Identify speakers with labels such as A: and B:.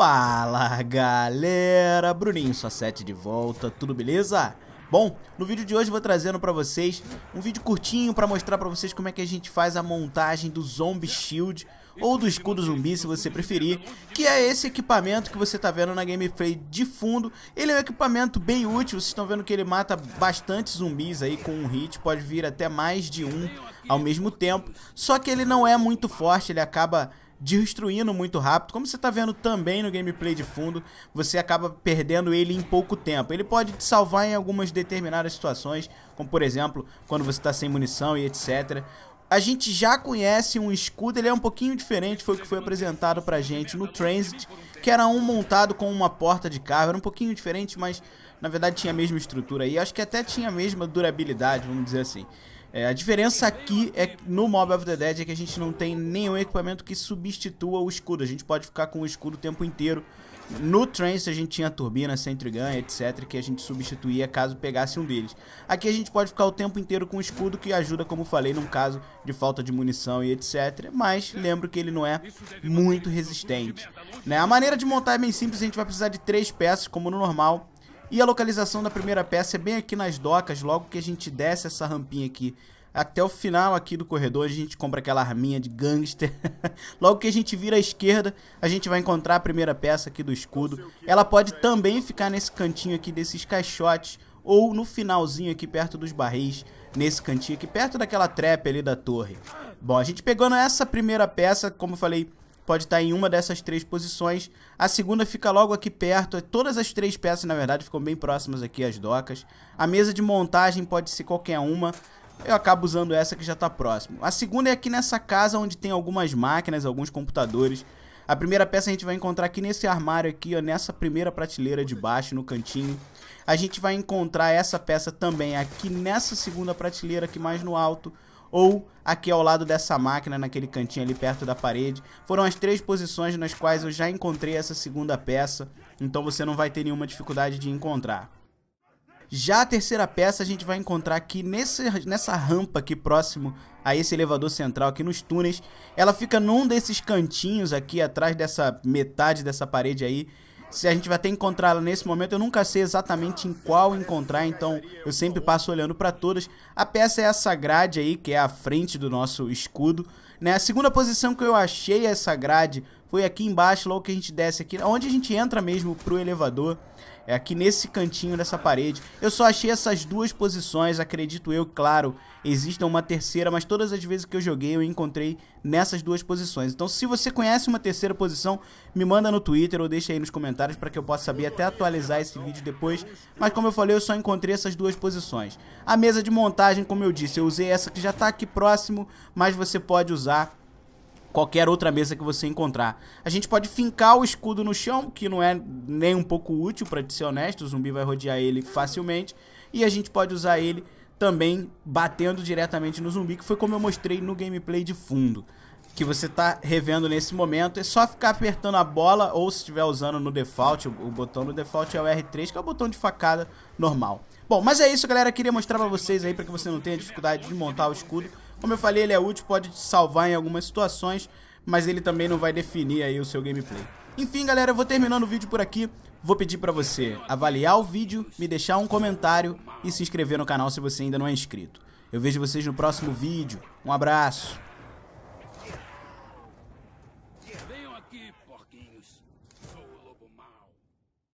A: Fala galera, Bruninho só 7 de volta, tudo beleza? Bom, no vídeo de hoje vou trazendo pra vocês um vídeo curtinho pra mostrar pra vocês como é que a gente faz a montagem do Zombie Shield ou do escudo zumbi se você preferir, que é esse equipamento que você tá vendo na gameplay de fundo. Ele é um equipamento bem útil, vocês estão vendo que ele mata bastante zumbis aí com um hit, pode vir até mais de um ao mesmo tempo. Só que ele não é muito forte, ele acaba destruindo muito rápido. Como você está vendo também no gameplay de fundo, você acaba perdendo ele em pouco tempo. Ele pode te salvar em algumas determinadas situações, como por exemplo, quando você está sem munição e etc. A gente já conhece um escudo, ele é um pouquinho diferente, foi o que foi apresentado pra gente no Transit, que era um montado com uma porta de carro, era um pouquinho diferente, mas na verdade tinha a mesma estrutura e acho que até tinha a mesma durabilidade, vamos dizer assim. É, a diferença aqui é no Mob of the Dead é que a gente não tem nenhum equipamento que substitua o escudo. A gente pode ficar com o escudo o tempo inteiro. No Trance a gente tinha turbina, Sentry Gun, etc, que a gente substituía caso pegasse um deles. Aqui a gente pode ficar o tempo inteiro com o escudo, que ajuda, como falei, num caso de falta de munição e etc, mas lembro que ele não é muito resistente. Né? A maneira de montar é bem simples, a gente vai precisar de três peças, como no normal, e a localização da primeira peça é bem aqui nas docas, logo que a gente desce essa rampinha aqui até o final aqui do corredor, a gente compra aquela arminha de gangster. Logo que a gente vira à esquerda, a gente vai encontrar a primeira peça aqui do escudo. Ela pode também ficar nesse cantinho aqui desses caixotes ou no finalzinho aqui perto dos barris, nesse cantinho aqui perto daquela trap ali da torre. Bom, a gente pegando essa primeira peça, como eu falei, pode estar em uma dessas três posições. A segunda fica logo aqui perto. Todas as três peças, na verdade, ficam bem próximas aqui as docas. A mesa de montagem pode ser qualquer uma. Eu acabo usando essa que já está próximo. A segunda é aqui nessa casa onde tem algumas máquinas, alguns computadores. A primeira peça a gente vai encontrar aqui nesse armário aqui, ó, nessa primeira prateleira de baixo, no cantinho. A gente vai encontrar essa peça também aqui nessa segunda prateleira aqui mais no alto ou aqui ao lado dessa máquina, naquele cantinho ali perto da parede. Foram as três posições nas quais eu já encontrei essa segunda peça, então você não vai ter nenhuma dificuldade de encontrar. Já a terceira peça a gente vai encontrar aqui nesse, nessa rampa aqui próximo a esse elevador central aqui nos túneis. Ela fica num desses cantinhos aqui atrás dessa metade dessa parede aí se a gente vai ter que encontrá-la nesse momento, eu nunca sei exatamente em qual encontrar, então eu sempre passo olhando para todas. A peça é essa grade aí, que é a frente do nosso escudo. Né? A segunda posição que eu achei essa grade foi aqui embaixo, logo que a gente desce aqui, onde a gente entra mesmo pro elevador, é aqui nesse cantinho dessa parede. Eu só achei essas duas posições, acredito eu, claro, exista uma terceira, mas todas as vezes que eu joguei eu encontrei nessas duas posições. Então se você conhece uma terceira posição, me manda no Twitter ou deixa aí nos comentários para que eu possa saber até atualizar esse vídeo depois. Mas como eu falei, eu só encontrei essas duas posições. A mesa de montagem, como eu disse, eu usei essa que já tá aqui próximo, mas você pode usar qualquer outra mesa que você encontrar. A gente pode fincar o escudo no chão, que não é nem um pouco útil, para ser honesto, o zumbi vai rodear ele facilmente. E a gente pode usar ele também batendo diretamente no zumbi, que foi como eu mostrei no gameplay de fundo. Que você está revendo nesse momento, é só ficar apertando a bola, ou se estiver usando no default, o botão no default é o R3, que é o botão de facada normal. Bom, mas é isso galera, queria mostrar pra vocês aí, para que você não tenha dificuldade de montar o escudo. Como eu falei, ele é útil, pode te salvar em algumas situações, mas ele também não vai definir aí o seu gameplay. Enfim, galera, eu vou terminando o vídeo por aqui. Vou pedir pra você avaliar o vídeo, me deixar um comentário e se inscrever no canal se você ainda não é inscrito. Eu vejo vocês no próximo vídeo. Um abraço!